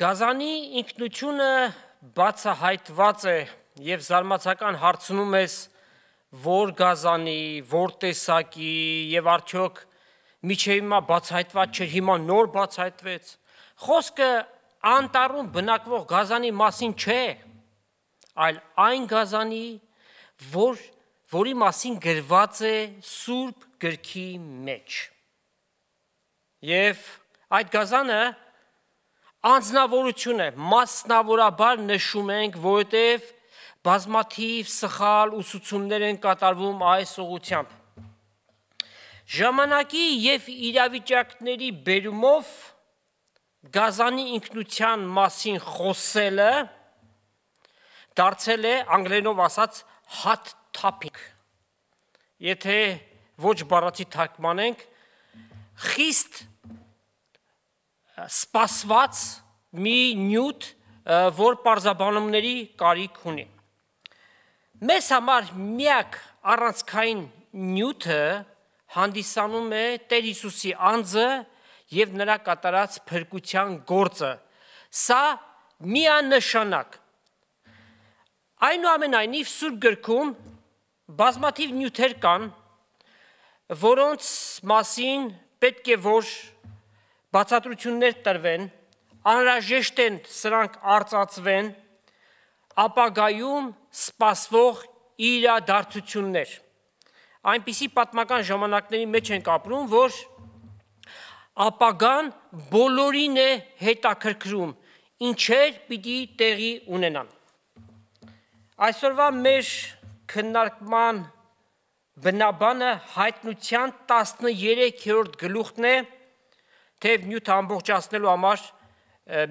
Գազանի ինքնությունը բացահայտված է եւ զարմացական հարցնում ես որ գազանի, որ տեսակի եւ արդյոք միջև հիմա բացահայտված չէր, հիմա նոր բացահայտվեց։ Խոսքը անտառում բնակվող գազանի մասին չէ, այլ այն գազանի, որ որի մասին գրված է Սուրբ գրքի մեջ։ Եվ այդ գազանը անznավորությունը մասնավորաբար նշում ենք, որովհետև բազմաթիվ սխալ ուսուցումներ են կատարվում այս ուղությամբ։ Ժամանակի եւ իրավիճակների բերումով գազանի ինքնության մասին խոսելը դարձել է անգլերենով ասած hot topic։ Եթե ոչ բառացի թարգմանենք, խիստ սպասված մի նյութ, որ պարզաբանումների կարիք ունի։ Մեզ համար միակ առանցքային նյութը հանդիսանում է Տեր Հիսուսի անձը եւ նրա կատարած փրկության գործը։ Սա միանշանակ։ Այնուամենայնիվ Սուրբ գրքում բազմաթիվ նյութեր կան, որոնց մասին պետք է որ բացատրություններ տրվեն, անհրաժեշտ են սրանք արծացվեն, ապագայում սպասվող իրադարձություններ։ Այնպիսի պատմական ժամանակների մեջ ենք ապրում, որ ապագան բոլորին է հետաքրքրում, ինչեր պիտի տեղի ունենան։ Այսօրվա մեր քննարկման բնաբանը հայտնության 13-րդ գլուխն է, 13 թեև նյութը ամբողջացնելու համար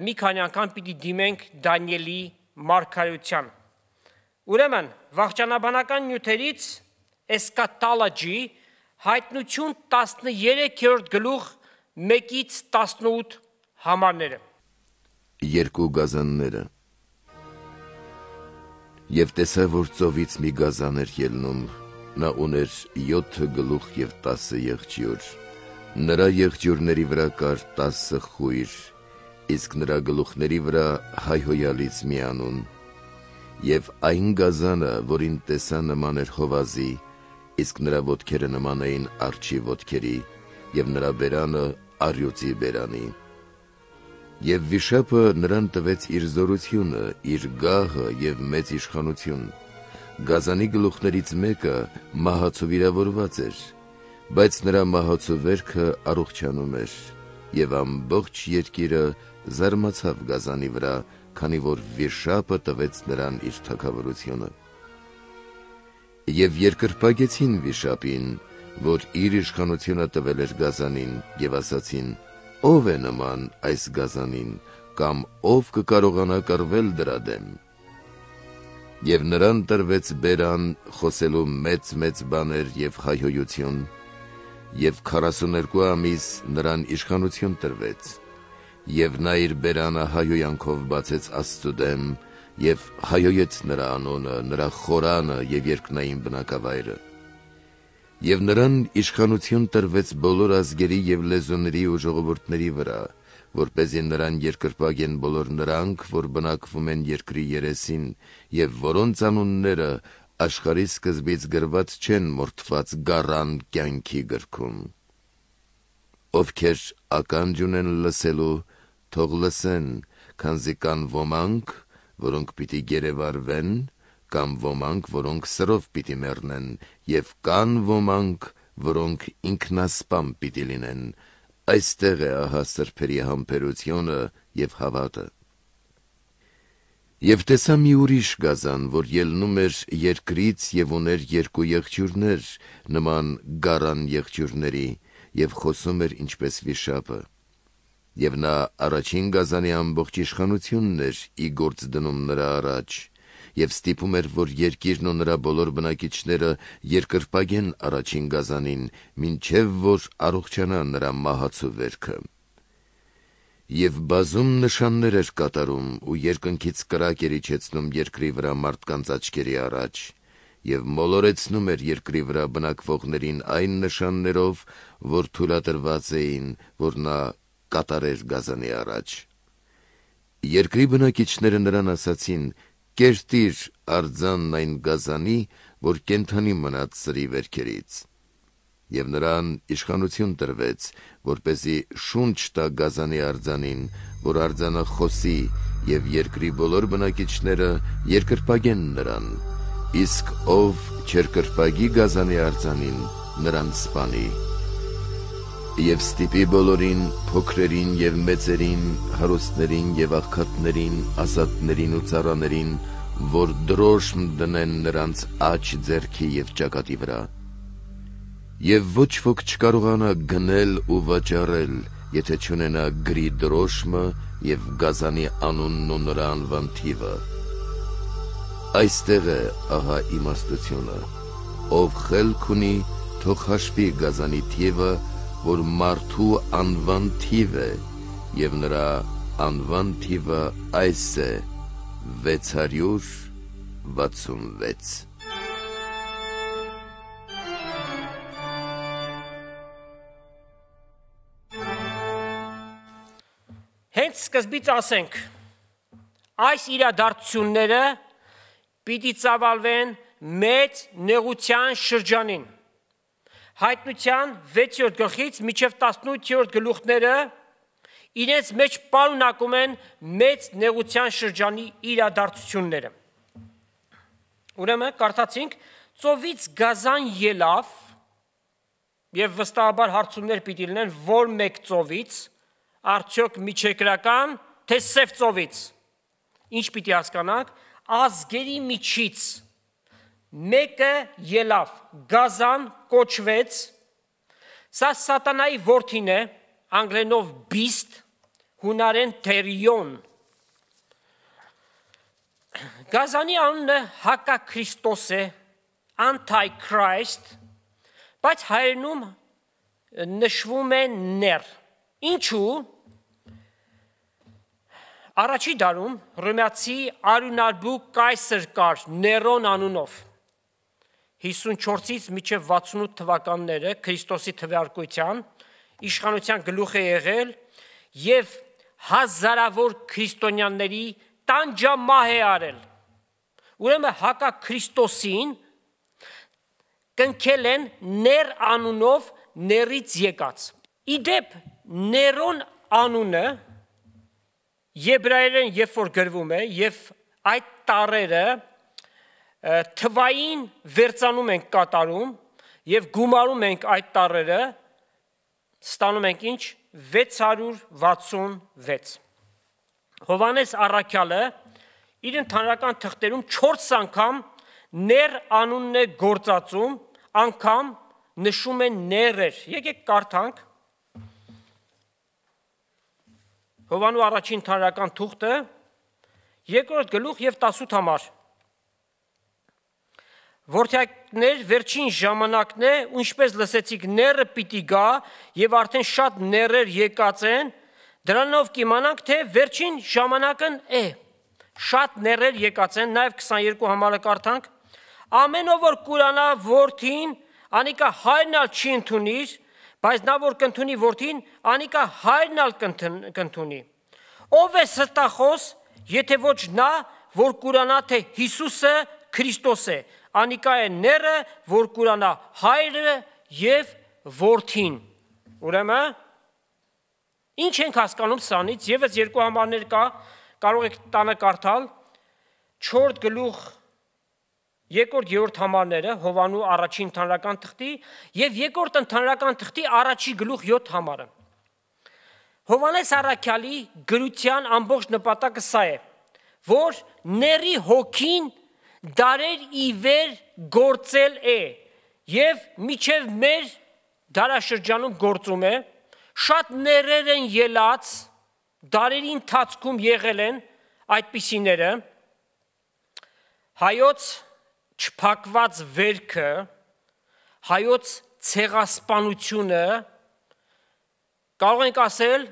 մի քանի անգամ պիտի դիմենք Դանիելի մարգարեության։ Ուրեմն, վաղճանաբանական նյութերից էսկատալոջի հայտնություն 13-րդ գլուխ 1-ից 18 համարները։ Երկու գազանները Եվ տեսա, որ ծովից մի գազան էր ելնում, նա ուներ 7 գլուխ եւ 10 եղջյուր Նրա եղջյուրների վրա կար 10 խույր, իսկ նրա գլուխների վրա հայհոյալից մի անուն։ Եվ այն գազանը, որին տեսա նման էր հովազի, իսկ նրա ոտքերը նման էին արջի ոտքերի, եւ նրա բերանը արյուծի բերանի։ Եվ վիշապը նրան տվեց իր զորությունը, իր գահը եւ մեծ իշխանություն։ Գազանի գլուխներից մեկը մահացու վիրավորված էր, բայց նրա մահացու վերքը առողջանում էր եւ ամբողջ երկիրը զարմացավ գազանի վրա, քանի որ վիրշապը տվեց նրան իր թակավորությունը։ Եվ երկրպագեցին վիշապին, որ իր իշխանությունը տվել էր գազանին եւ ասացին. ով է նման այս գազանին կամ ով կկարողանա կռվել դրա դեմ։ Եվ նրան տրվեց բերան խոսելու մեծ-մեծ բաներ եւ հայհոյություն։ մեծ եւ 42 ամիս նրան իշխանություն տրվեց։ Եվ նա իր բերանը հայոյանքով բացեց Աստծո դեմ եւ հայոյեց նրա անոնը, նրա խորանը եւ երկնային բնակավայրը։ Եվ նրան իշխանություն տրվեց բոլոր ազգերի եւ լեզուների ու ժողովուրդների վրա, որ เป զի նրան երկրպագեն բոլոր նրանք, որ բնակվում են երկրի երեսին, եւ որոնց անունները աշխարհի սկզբից գրված չեն մորթված գառան կյանքի գրքում։ Ովքեր ականջ ունեն լսելու, թող լսեն, քանզի կան ոմանք, որոնք պիտի գերեվարվեն, կամ ոմանք, որոնք սրով պիտի մեռնեն, եւ կան ոմանք, որոնք ինքնասպան պիտի լինեն։ Այստեղ է ահա սրբերի համբերությունը եւ հավատը։ Եվ տեսա մի ուրիշ գազան, որ ելնում էր երկրից եւ ուներ երկու եղջյուրներ, նման գարան եղջյուրների, եւ խոսում էր ինչպես վիշապը։ Եվ նա առաջին գազանի ամբողջ իշխանությունն էր ի գործ դնում նրա առաջ, եւ ստիպում էր, որ երկիրն ու նրա բոլոր բնակիչները երկրպագեն առաջին գազանին, ինչեւ որ առողջանա նրա մահացու վերքը եւ բազում նշաններ էր կատարում ու երկնքից կրակ էր իջեցնում երկրի վրա մարդկանց աչքերի առաջ եւ մոլորեցնում էր երկրի վրա բնակվողներին այն նշաններով, որ թույլատրված էին, որ նա կատարեր գազանի առաջ։ Երկրի բնակիչները նրան ասացին. «Կերտիր արձանն այն գազանի, որ կենթանի մնաց սրի վերքերից» եւ նրան իշխանություն տրվեց, որ เป զի շունչ տա Գազանի արձանին, որ արձանը խոսի եւ երկրի բոլոր բնակիչները երկրպագեն նրան։ Իսկ ով չերկրպագի Գազանի արձանին, նրան սպանի։ Եվ ստիպի բոլորին, փոքրերին եւ մեծերին, հարուստներին եւ աղքատներին, ազատներին ու ցարաներին, որ դրոշմ դնեն նրանց աչ ձերքի եւ ճակատի վրա եւ ոչ ոք չկարողանա գնել ու վաճառել, եթե չունենա գրի դրոշմը եւ գազանի անունն ու նրա անվան թիվը։ Այստեղ է ահա իմաստությունը։ Ով խելք ունի, թող հաշվի գազանի թիվը, որ մարդու անվան թիվ է, եւ նրա անվան թիվը այս է 666 Հենց սկզբից ասենք, այս իրադարձությունները պիտի ծավալվեն մեծ նեղության շրջանին։ Հայտնության 6-րդ գլխից մինչև 18-րդ գլուխները իրենց մեջ պարունակում են մեծ նեղության շրջանի իրադարձությունները։ Ուրեմն կարդացինք ծովից գազան ելավ եւ վստահաբար հարցումներ պիտի լինեն որ մեկ ծովից արդյոք միջեկրական, թե սև ծովից։ Ինչ պիտի հասկանանք, ազգերի միջից մեկը ելավ, Գազան կոչվեց։ Սա սատանայի որդին է, անգլենով beast, հունարեն թերիոն։ Գազանի անունը հակաքրիստոս է, antichrist, բայց հայերենում նշվում է ներ Ինչու Առաջի դարում Ռոմեացի Արյունարբու կայսր կար Ներոն անունով 54-ից մինչև 68 թվականները Քրիստոսի թվարկության իշխանության գլուխ է եղել եւ հազարավոր քրիստոնյաների տանջամահ է արել։ Ուրեմն հակա Քրիստոսին կնքել են ներ անունով ներից եկած։ Իդեպ Ներոն անունը Եբրայերեն երբ որ գրվում է եւ այդ տարերը թվային վերցանում ենք կատարում եւ գումարում ենք այդ տարերը ստանում ենք ինչ 666 Հովանես Արաքյալը իր ընդհանրական թղթերում 4 անգամ ներ անունն է գործածում անգամ նշում է ներեր եկեք կարդանք 666 Հովանու առաջին հանրական թուղթը, երկրորդ գլուխ եւ 18 համար։ Որդյակներ վերջին ժամանակն է, ու ինչպես լսեցիք, ները պիտի գա եւ արդեն շատ ներեր եկած են, դրանով կիմանանք, թե վերջին ժամանակն է։ Շատ ներեր եկած են, նաեւ 22 համարը կարդանք։ Ամեն ով որ կուրանա որդին, անիկա հայրն չի ընդունիր, Բայց նա որ կընդունի որդին, անիկա հայրն ալ կընդունի։ Ով է ստախոս, եթե ոչ նա, որ կուրանա թե Հիսուսը Քրիստոս է։ Անիկա է ները, որ կուրանա հայրը եւ որդին։ Ուրեմն ինչ ենք հասկանում սանից, եւս երկու համարներ կա, կարող եք տանը կարդալ 4 գլուխ 1 երկրորդ երրորդ համարները Հովանու առաջին ընդհանրական թղթի եւ երկրորդ ընդհանրական թղթի առաջի գլուխ 7 համարը։ Հովանես Արաքյալի գրության ամբողջ նպատակը սա է, որ ների հոգին դարեր ի վեր գործել է եւ միջև մեր դարաշրջանում գործում է շատ ներեր են ելած դարերի ընթացքում եղել են այդ պիսիները հայոց չփակված վերքը, հայոց ցեղասպանությունը կարող ենք ասել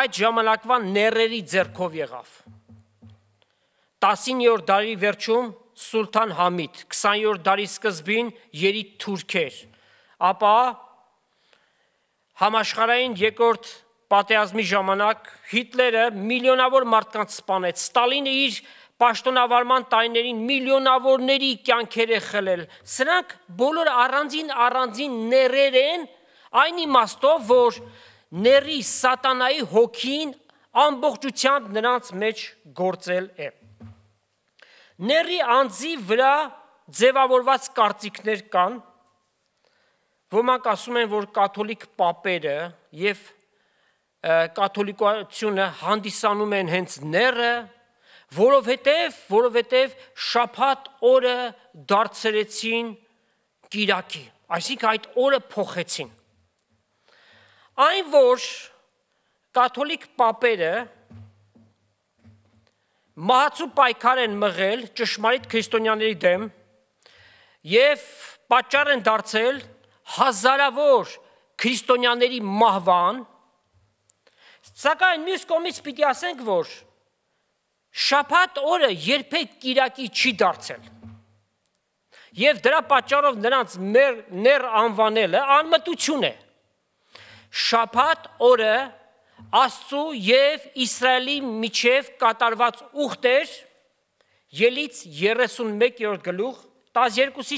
այդ ժամանակվա ներերի ձեռքով եղավ 19-րդ դարի վերջում Սուլտան Համիդ 20-րդ դարի սկզբին երի թուրքեր ապա համաշխարհային երկրորդ պատերազմի ժամանակ Հիտլերը միլիոնավոր մարդկանց սպանեց Ստալինը իր պաշտոնավարման տարիներին միլիոնավորների կյանքեր է խլել։ Սրանք բոլոր առանձին առանձին ներեր են այն իմաստով, որ ների սատանայի հոգին ամբողջությամբ նրանց մեջ գործել է։ Ների անձի վրա ձևավորված կարծիքներ կան։ Ոմանք ասում են, որ կաթոլիկ պապերը եւ կաթոլիկությունը հանդիսանում են հենց ները որովհետև որովհետև շաբաթ օրը դարձրեցին Կիրակի, այսինքն այդ օրը փոխեցին։ Այն որ կաթոլիկ պապերը մահացու պայքար են մղել ճշմարիտ քրիստոնյաների դեմ եւ պատճառ են դարձել հազարավոր քրիստոնյաների մահվան սակայն մյուս կողմից պիտի ասենք որ Շաբաթ օրը երբեք Կիրակի չի դարձել։ Եվ դրա պատճառով նրանց ներ, ներ անվանելը անմտություն է։ Շաբաթ օրը Աստծու եւ Իսրայելի միջև կատարված ուխտեր ելից 31-րդ գլուխ 12-ից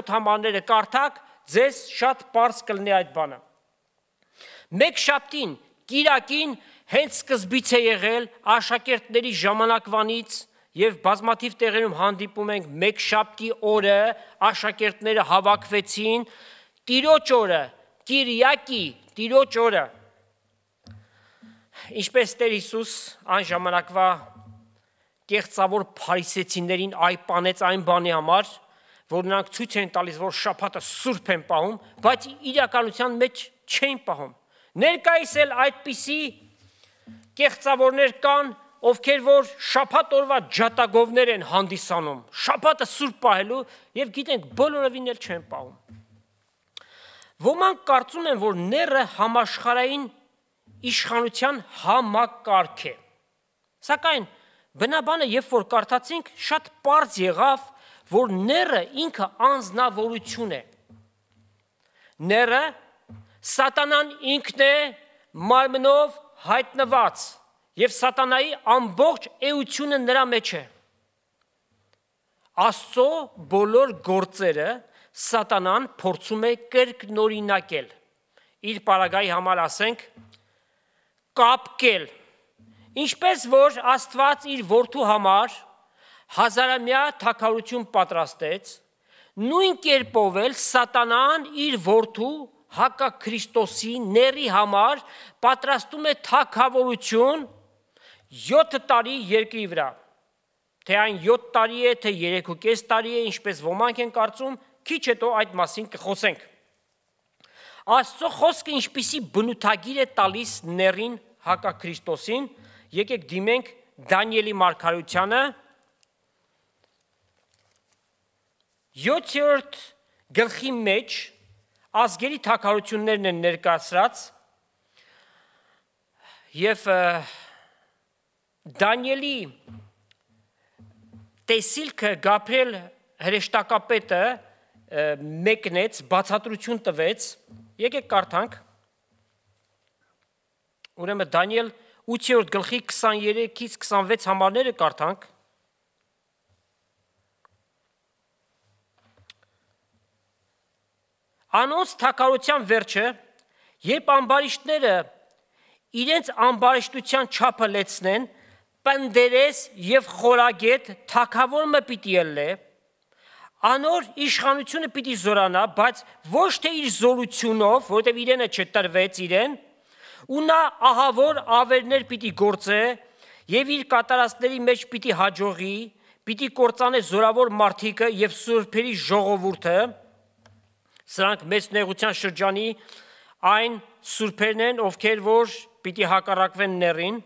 17 համարները կարդակ, ձեզ շատ པարս կլինի այդ բանը։ Մեկ շաբթին Կիրակին հենց սկզբից է եղել աշակերտների ժամանակվանից եւ բազմաթիվ տեղերում հանդիպում ենք մեկ շաբթի օրը աշակերտները հավաքվեցին Տիրոջ օրը, Կիրյակի Տիրոջ օրը։ Ինչպես Տեր Հիսուս այն ժամանակվա կեղծավոր փարիսեցիներին այպանեց այն բանի համար, որ նրանք ցույց են տալիս, որ շաբաթը սուրբ են պահում, բայց իրականության մեջ չեն պահում։ Ներկայիս էլ այդպիսի կեղծավորներ կան, ովքեր որ շաբաթ օրվա ջատագովներ են հանդիսանում, շաբաթը սուրբ պահելու եւ գիտենք բոլորովին էլ չեն պահում։ Ոմանք կարծում են, որ ները համաշխարային իշխանության համակարգ է։ Սակայն բնաբանը, երբ որ կարդացինք, շատ པարզ եղավ, որ ները ինքը անznավորություն է։ Ները սատանան ինքն է մարմնով հայտնված եւ սատանայի ամբողջ էությունը նրա մեջ է։ Աստծո բոլոր գործերը սատանան փորձում է կրկնօրինակել։ Իր պարագայի համար ասենք կապկել։ Ինչպես որ Աստված իր որդու համար հազարամյա թակարություն պատրաստեց, նույն կերպով էլ սատանան իր որդու հակաքրիստոսի ների համար պատրաստում է թակավորություն 7 տարի երկրի վրա։ Թե այն 7 տարի է, թե 3.5 տարի է, ինչպես ոմանք են կարծում, քիչ հետո այդ մասին կխոսենք։ Աստծո խոսքը ինչպիսի բնութագիր է տալիս ներին հակաքրիստոսին, եկեք դիմենք Դանիելի մարգարեությանը 7-րդ գլխի մեջ ազգերի թակարություններն են ներկայացրած եւ Դանիելի տեսիլքը Գաբրիել հրեշտակապետը մեկնեց, բացատրություն տվեց։ Եկեք կարդանք։ Ուրեմն Դանիել 8-րդ գլխի 23-ից 26 համարները կարդանք։ Անոնց թակարության վերջը, երբ ամբարիշտները իրենց ամբարիշտության չափը լեցնեն, պնդերես եւ խորագետ թակավորը պիտի ելնե, անոր իշխանությունը պիտի զորանա, բայց ոչ թե իր զորությունով, որովհետև իրենը չտրվեց իրեն, ու նա ահավոր ավերներ պիտի գործե եւ իր կատարածների մեջ պիտի հաջողի, պիտի կործանե զորավոր մարդիկը եւ սուրբերի ժողովուրդը, Սրանք մեծ նեղության շրջանի այն սուրբերն են, ովքեր որ պիտի հակառակվեն ներին,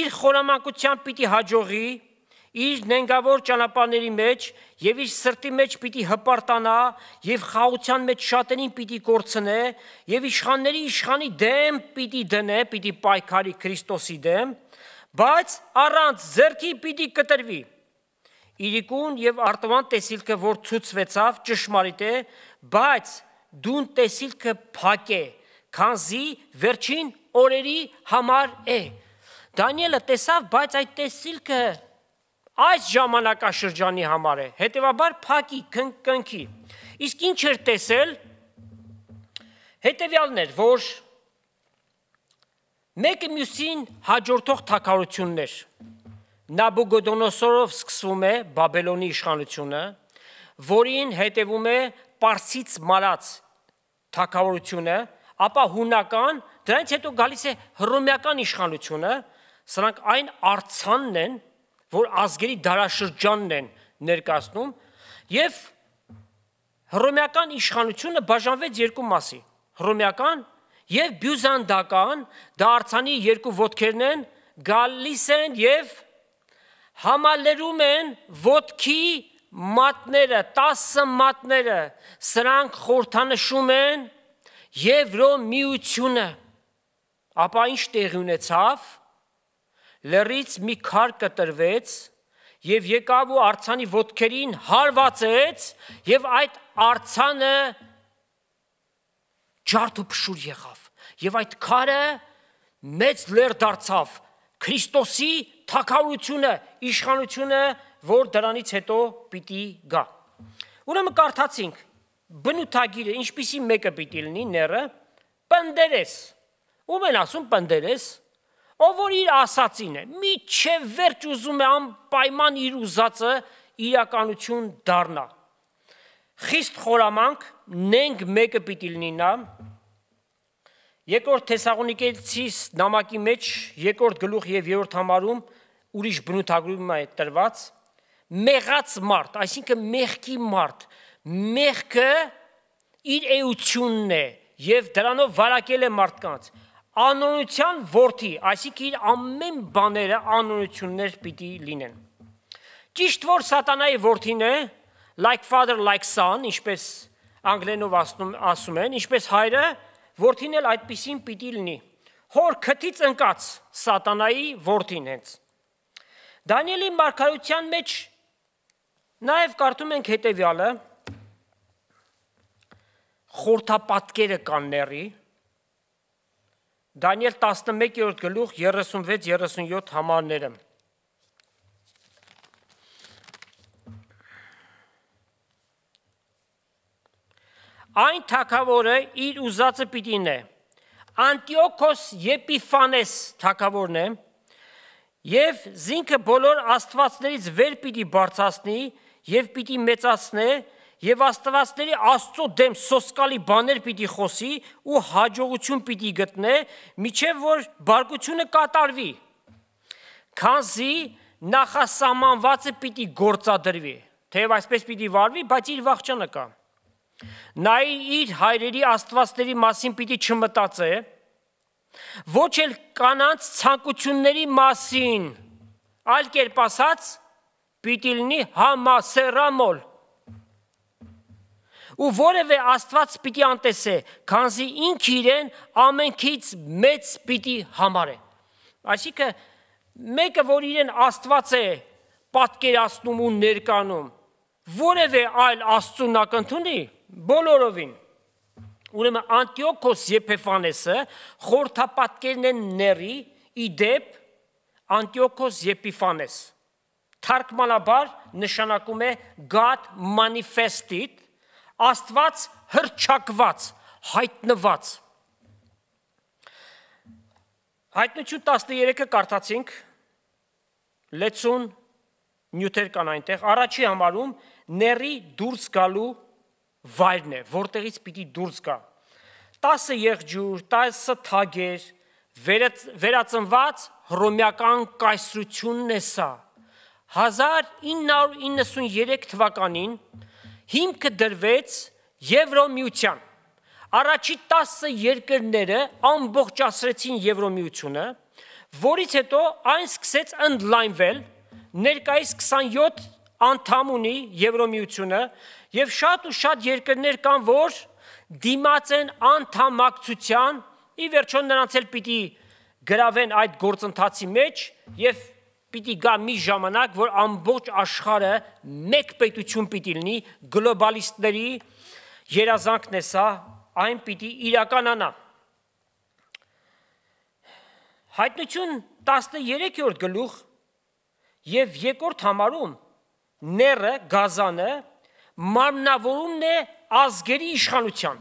իր խորամանկությամբ պիտի հաջողի իր նենգավոր ճանապարհների մեջ եւ իր սրտի մեջ պիտի հպարտանա եւ խաղության մեջ շատերին պիտի կորցնե եւ իշխանների իշխանի դեմ պիտի դնե, պիտի պայքարի Քրիստոսի դեմ, բայց առանց зерքի պիտի կտրվի։ Իրիկուն եւ արտվան տեսիլքը, որ ցուցվեցավ ճշմարիտ է, բայց դուն տեսիլքը փակե, քանզի վերջին օրերի համար է։ Դանիելը տեսավ, բայց այդ տեսիլքը այս ժամանակաշրջանի համար է։ Հետևաբար փակի, կնկնքի։ Իսկ ինչ էր տեսել։ Հետևյալն էր, որ մեկը մյուսին հաջորդող թակարություններ։ Նաբուգոդոնոսորով սկսվում է Բաբելոնի իշխանությունը, որին հետևում է Պարսից մարած թակավորությունը, ապա հունական, դրանից հետո գալիս է հռոմեական իշխանությունը, սրանք այն արցանն են, որ ազգերի դարաշրջանն են ներկայացնում եւ հռոմեական իշխանությունը բաժանվեց երկու մասի՝ հռոմեական եւ բյուզանդական, դա արցանի երկու ոտքերն են, գալիս են եւ համալերում են ոդքի մատները, 10 մատները, սրանք խորթանշում են Եվրո միությունը։ Ապա ինչ տեղի ունեցավ։ Լրից մի քար կտրվեց եւ եկավ ու արցանի ոտքերին հարվածեց եւ այդ արցանը ջարդու փշուր եղավ եւ այդ քարը մեծ լեր դարձավ Քրիստոսի թակավորությունը, իշխանությունը որ դրանից հետո պիտի գա։ Ուրեմն կարդացինք բնութագիրը ինչպիսի մեկը պիտի լինի ները պնդերես։ Ում են ասում պնդերես, ով որ իր ասացին է, միչև վերջ ուզում է անպայման իր ուզածը իրականություն դառնա։ Խիստ խորամանկ նենք մեկը պիտի լինի նա։ Երկրորդ Թեսաղոնիկեցիս նամակի մեջ, երկրորդ գլուխ եւ երրորդ համարում ուրիշ բնութագրում է տրված մեղած մարդ, այսինքն մեղքի մարդ, մեղքը իր էությունն է եւ դրանով վարակել է մարդկանց անօրության worth-ի, այսինքն իր ամեն բաները անօրություններ պիտի լինեն։ Ճիշտ որ սատանայի worth-ին է like father like son, ինչպես անգլերենով ասում ասում են, ինչպես հայրը worth-ին էլ այդպեսին պիտի լինի։ Հոր քթից ընկած սատանայի worth-ին հենց։ Դանիելի մարգարության մեջ Նաև կարդում ենք հետևյալը խորթապատկերը կան ների Դանիել 11-րդ գլուխ 36-37 համարները Այն թակավորը իր ուզածը պիտին է Անտիոքոս Եպիֆանես թակավորն է եւ զինքը բոլոր աստվածներից վեր պիտի բարձացնի եւ պիտի մեծացնե եւ աստվածների աստծո դեմ սոսկալի բաներ պիտի խոսի ու հաջողություն պիտի գտնե, միջև որ բարգությունը կատարվի։ Քանզի նախասահմանվածը պիտի գործադրվի, թեև այսպես պիտի վարվի, բայց իր վախճանը կա։ Նա իր հայրերի աստվածների մասին պիտի չմտածե, ոչ էլ կանանց ցանկությունների մասին, այլ կերպ ասած պիտի լինի համասերամոլ։ Ու որևէ Աստված պիտի անտեսե, քանզի ինք իրեն ամենքից մեծ պիտի համարե։ Այսինքն մեկը, որ իրեն Աստված է պատկերացնում ու ներկանում, որևէ այլ Աստծուն ակնթունի բոլորովին։ Ուրեմն Անտիոքոս Եփեֆանեսը խորթապատկերն է ների իդեպ Անտիոքոս Եփիֆանես թարգմանաբար նշանակում է God manifested, Աստված հրճակված, հայտնված։ Հայտնություն 13-ը կարդացինք։ Լեցուն նյութեր կան այնտեղ։ Առաջի համարում ների դուրս գալու վայրն է, որտեղից պիտի դուրս գա։ 10 եղջյուր, 10 թագեր, վերածնված հռոմեական կայսրությունն է սա։ 1993 թվականին հիմքը դրվեց Եվրոմիության։ Առաջի 10 երկրները ամբողջացրեցին Եվրոմիությունը, որից հետո այն սկսեց ընդլայնվել, ներկայիս 27 անդամ ունի Եվրոմիությունը եւ շատ ու շատ երկրներ կան, որ դիմաց են անդամակցության, ի վերջո նրանց էլ պիտի գրավեն այդ գործընթացի մեջ եւ պիտի գա մի ժամանակ, որ ամբողջ աշխարը մեկ պետություն պիտի լինի, գլոբալիստների երազանքն է սա, այն պիտի իրականանա։ Հայտնություն 13-րդ գլուխ եւ երկրորդ համարում ները գազանը մարմնավորումն է ազգերի իշխանության։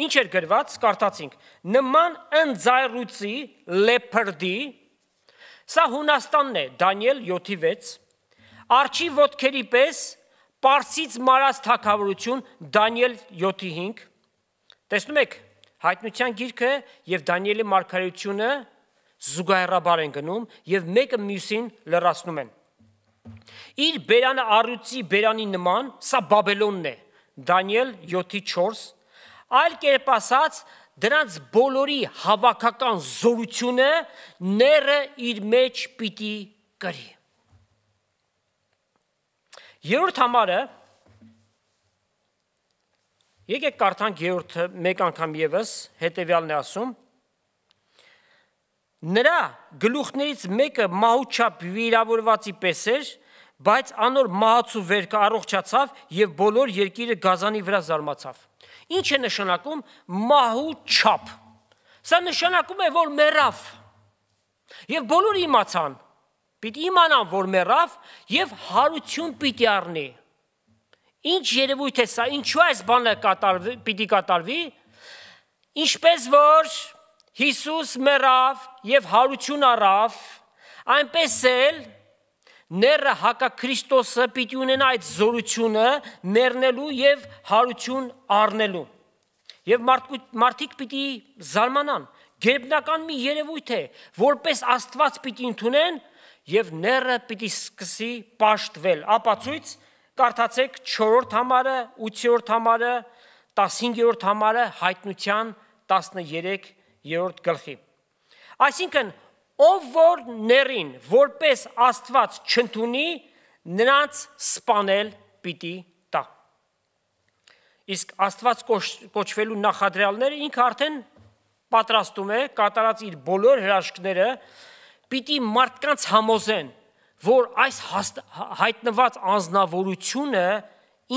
Ինչ էր գրված, կարդացինք. նման ընձայրուցի լեփրդի Սա Հունաստանն է, Դանիել 7:6։ Արջի ոտքերի պես Պարսից մարած թակավորություն Դանիել 7:5։ Տեսնում եք, հայտնության գիրքը եւ Դանիելի մարգարեությունը զուգահեռաբար են գնում եւ մեկը մյուսին լրացնում են։ Իր բերանը առյուծի բերանի նման, սա Բաբելոնն է։ Դանիել 7:4 Այլ կերպ ասած, դրանց բոլորի հավաքական զորությունը ները իր մեջ պիտի գրի։ Երրորդ համարը Եկեք կարդանք երրորդը մեկ անգամ եւս հետեւյալն է ասում Նրա գլուխներից մեկը մահուչապ վիրավորվածի պես էր, բայց անոր մահացու վերքը առողջացավ եւ բոլոր երկիրը գազանի վրա զարմացավ։ Ինչ է նշանակում մահու չափ։ Սա նշանակում է, որ մեռավ։ Եվ բոլորը իմացան, պիտի իմանան, որ մեռավ եւ հարություն պիտի առնի։ Ինչ երևույթ է սա, ինչու այս բանը կատարվի, պիտի կատարվի։ Ինչպես որ Հիսուս մեռավ եւ հարություն առավ, այնպես էլ ները հակաքրիստոսը պիտի ունենա այդ զորությունը ներնելու եւ հարություն առնելու։ Եվ մարդիկ մարդիկ պիտի զարմանան, գերբնական մի երևույթ է, որպես Աստված պիտի ընդունեն եւ ները պիտի սկսի ապաշտվել։ Ապացույց կարդացեք 4-րդ համարը, 8-րդ համարը, 15-րդ համարը հայտնության 13-րդ գլխի։ Այսինքն ով որ ներին որպես Աստված չընդունի, նրանց սپانել պիտի տա։ Իսկ Աստված կոչ, կոչվելու նախադրյալները ինքը արդեն պատրաստում է կատարած իր բոլոր հրաշքները պիտի մարդկանց համոզեն, որ այս հաստ, հայտնված անznավորությունը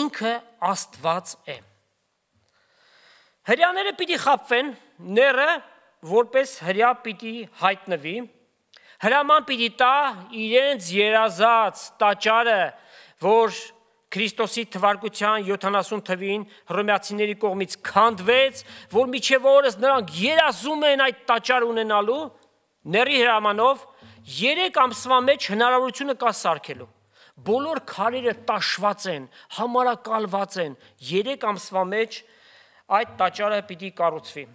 ինքը Աստված է։ Հрьяաները պիտի խապվեն ները որպես հрья պիտի հայտնվի, հրաման պիտի տա իրենց երազած տաճարը, որ Քրիստոսի թվարկության 70 թվին հռոմեացիների կողմից քանդվեց, որ միջև օրս նրանք երազում են այդ տաճարը ունենալու, ների հրամանով 3 ամսվա մեջ հնարավորությունը կա սարքելու։ Բոլոր քարերը տաշված են, համարակալված են, 3 ամսվա մեջ այդ տաճարը պիտի կառուցվի։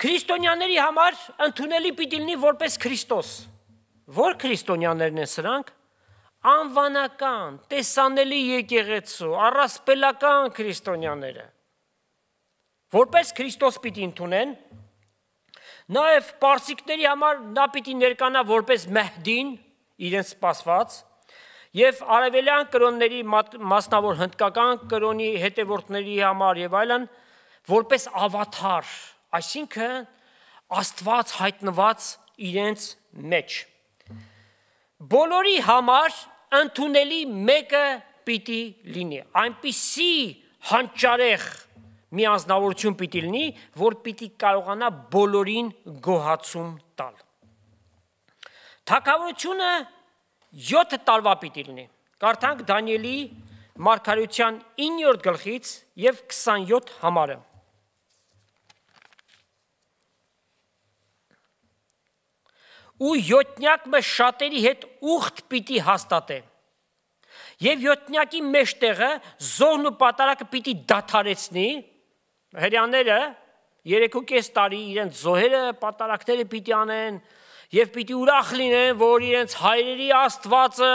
Քրիստոնյաների համար ընդունելի պիտի լինի որպես Քրիստոս։ Որ քրիստոնյաներն են սրանք անվանական, տեսանելի եկեղեցու, առասպելական քրիստոնյաները, որպես Քրիստոս պիտի ընդունեն, նաև Պարսիկների համար նա պիտի ներկանա որպես Մեհդին, իրենց սպասված, եւ արևելյան կրոնների մասնավոր հնդկական կրոնի հետևորդների համար եւ այլն որպես ավաթար, Այսինքն Աստված հայտնված իրենց մեջ։ Բոլորի համար ընդունելի մեկը պիտի լինի։ Այնպիսի հանճարեղ մի անznավորություն պիտի լինի, որ պիտի կարողանա բոլորին գոհացում տալ։ Թակավորությունը 7 տարվա պիտի լինի։ Կարդանք Դանիելի Մարգարեության 9-րդ գլխից եւ 27 համարը։ ու յոթնյակ մը շատերի հետ ուխտ պիտի հաստատե։ Եվ յոթնյակի մեջտեղը զոհն ու պատարակը պիտի դադարեցնի։ Հрьяները 3.5 տարի իրենց զոհերը, պատարակները պիտի անեն եւ պիտի ուրախ լինեն, որ իրենց հայրերի Աստվածը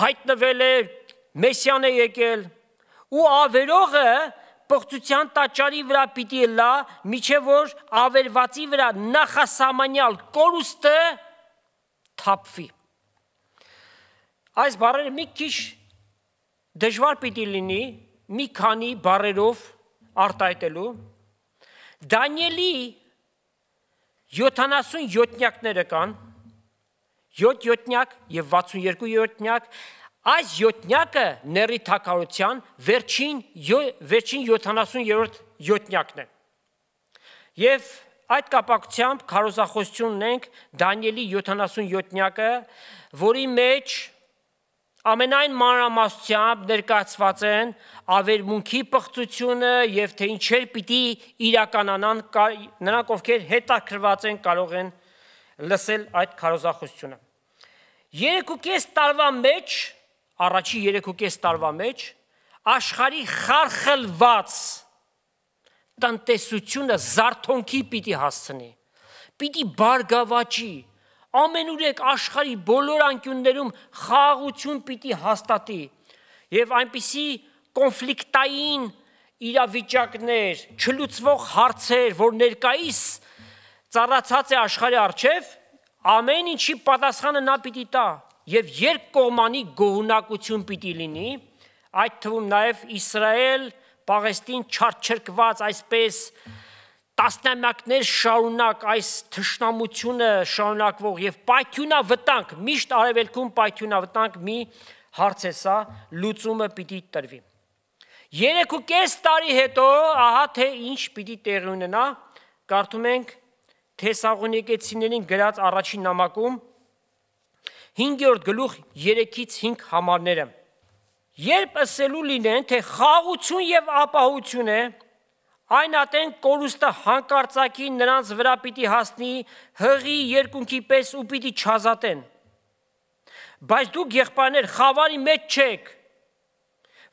հայտնվել է, Մեսիան է եկել։ Ու ավերողը պողծության տաճարի վրա պիտի լա, միջև որ ավերվածի վրա նախասամանյալ կորուստը թափվի։ Այս բառերը մի քիչ դժվար պիտի լինի մի քանի բառերով արտահայտելու։ Դանիելի 77-յակները կան 7 յոթնյակ եւ 62 յոթնյակ Այս յոթնյակը ների թակարության վերջին վերջին 70-րդ յոթնյակն է։ Եվ այդ կապակցությամբ քարոզախոսություն ունենք Դանիելի 77-նյակը, որի մեջ ամենայն մանրամասնությամբ ներկայացված են ավերմունքի պղծությունը եւ թե ինչեր պիտի իրականանան նրանք ովքեր հետաքրված են կարող են լսել այդ քարոզախոսությունը։ 2.5 տարվա մեջ առաջի 3.5 տարվա մեջ աշխարի խարխլված տնտեսությունը զարթոնքի պիտի հասցնի։ Պիտի բարգավաճի։ Ամենուրեք աշխարի բոլոր անկյուններում խաղաղություն պիտի հաստատի եւ այնպիսի կոնֆլիկտային իրավիճակներ, չլուծվող հարցեր, որ ներկայիս ծառացած է աշխարհի արչև, ամեն ինչի պատասխանը նա պիտի տա եւ երկկողմանի գոհունակություն պիտի լինի, այդ թվում նաեւ Իսրայել Պաղեստին չարչերկված այսպես տասնամյակներ շարունակ այս թշնամությունը շարունակվող եւ պայթյունավտանգ միշտ արևելքում պայթյունավտանգ մի հարց է սա լուծումը պիտի տրվի 3.5 տարի հետո ահա թե ինչ պիտի տեղի ունենա կարդում ենք Թեսաղոնիկեցիներին գրած առաջին նամակում 5-րդ գլուխ 3-ից 5 համարները։ Երբ ասելու լինեն, թե խաղություն եւ ապահություն է, այն ատեն կորուստը հանկարծակի նրանց վրա պիտի հասնի հղի երկունքի պես ու պիտի չազատեն։ Բայց դուք եղբայրներ խավարի մեջ չեք,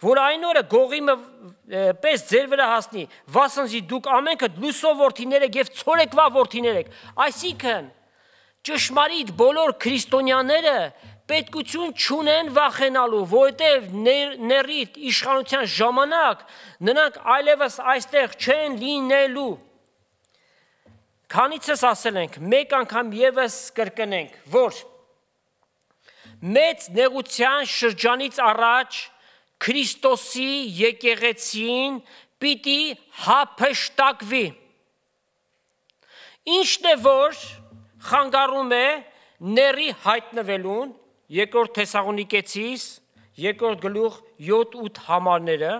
որ այն օրը գողիմը պես ձեր վրա հասնի, վասնզի դուք ամենքը լուսով worthiներ եք եւ ցորեկվա worthiներ եք։ Այսինքն ճշմարիտ բոլոր քրիստոնյաները պետքություն չունեն վախենալու, որովհետև ներիտ իշխանության ժամանակ նրանք այլևս այստեղ չեն լինելու։ Քանիցս ասել ենք, մեկ անգամ եւս կրկնենք, որ մեծ նեղության շրջանից առաջ Քրիստոսի եկեղեցին պիտի հափշտակվի։ Ինչն է որ խանգարում է ների հայտնվելուն երկրորդ Թեսաղոնիկեցիս երկրորդ գլուխ 7-8 համարները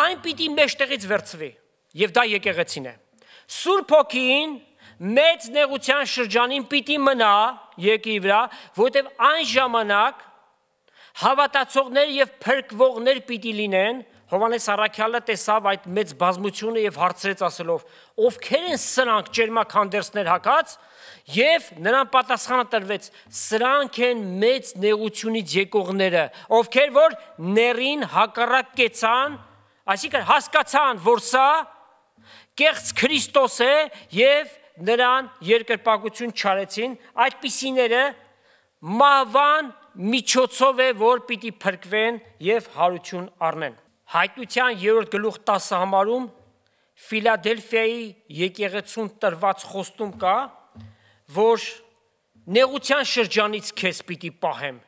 այն պիտի մեջտեղից վերցվի եւ դա եկեղեցին է Սուրբ ոգին մեծ նեղության շրջանին պիտի մնա եկի վրա որտեւ այն ժամանակ հավատացողներ եւ փրկվողներ պիտի լինեն Հովանես Արաքյալը տեսավ այդ մեծ բազմությունը եւ հարցրեց ասելով. ովքեր են սրանք ճերմակ հանդերձներ հակած եւ նրան պատասխանը տրվեց. սրանք են մեծ նեղությունից եկողները, ովքեր որ ներին հակառակ կեցան, այսինքն հասկացան, որ սա կեղծ Քրիստոս է եւ նրան երկրպագություն չարեցին, այդպիսիները մահվան միջոցով է, որ պիտի փրկվեն եւ հարություն առնեն։ Հայտնության 3-րդ գլուխ 10 համարում Ֆիլադելֆիայի եկեղեցուն տրված խոստում կա, որ նեղության շրջանից քեզ պիտի պահեմ,